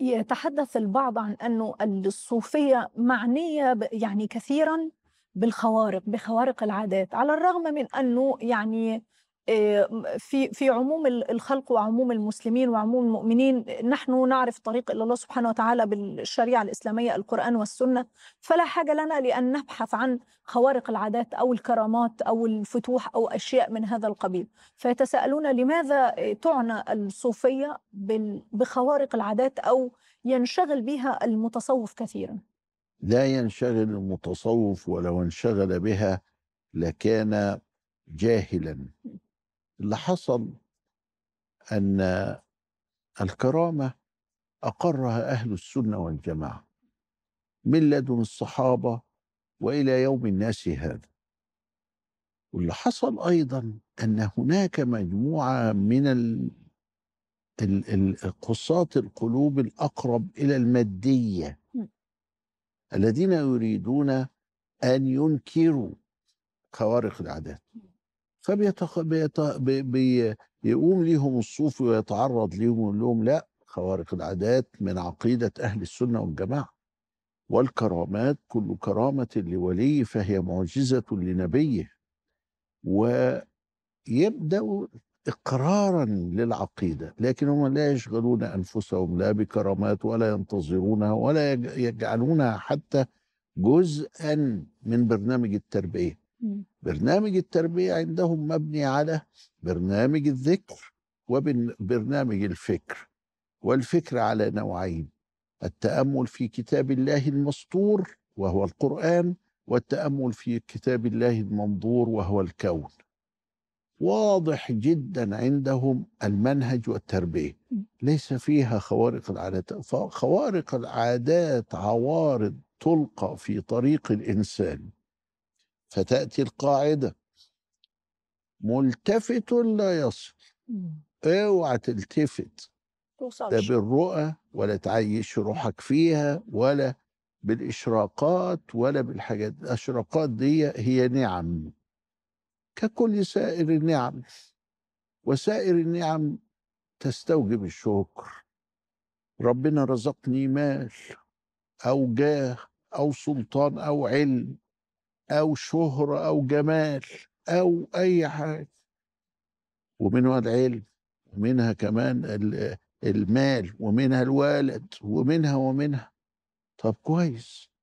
يتحدث البعض عن أن الصوفية معنية يعني كثيرا بالخوارق بخوارق العادات على الرغم من أنه يعني آه، في في عموم الخلق وعموم المسلمين وعموم المؤمنين نحن نعرف طريق الى الله سبحانه وتعالى بالشريعه الاسلاميه القران والسنه فلا حاجه لنا لان نبحث عن خوارق العادات او الكرامات او الفتوح او اشياء من هذا القبيل فيتساءلون لماذا تعنى الصوفيه بخوارق العادات او ينشغل بها المتصوف كثيرا لا ينشغل المتصوف ولو انشغل بها لكان جاهلا اللي حصل أن الكرامة أقرها أهل السنة والجماعة من لدن الصحابة وإلى يوم الناس هذا واللي حصل أيضا أن هناك مجموعة من قصاة القلوب الأقرب إلى المادية الذين يريدون أن ينكروا خوارق العادات فبيتق... بيت... بي... بي... يقوم ليهم الصوفي ويتعرض ليهم ويقول لهم لا خوارق العادات من عقيدة أهل السنة والجماعة والكرامات كل كرامة لولي فهي معجزة لنبيه ويبدأ إقرارا للعقيدة لكن هم لا يشغلون أنفسهم لا بكرامات ولا ينتظرونها ولا يجعلونها حتى جزءا من برنامج التربية برنامج التربية عندهم مبني على برنامج الذكر وبرنامج الفكر والفكر على نوعين التأمل في كتاب الله المسطور وهو القرآن والتأمل في كتاب الله المنظور وهو الكون واضح جدا عندهم المنهج والتربية ليس فيها خوارق العادات خوارق العادات عوارض تلقى في طريق الإنسان فتأتي القاعدة ملتفت لا يصل اوعى تلتفت لا بالرؤى ولا تعيش روحك فيها ولا بالإشراقات ولا بالحاجات الإشراقات دي هي نعم ككل سائر النعم وسائر النعم تستوجب الشكر ربنا رزقني مال أو جاه أو سلطان أو علم او شهره او جمال او اي حاجه ومنها العلم ومنها كمان المال ومنها الولد ومنها ومنها طب كويس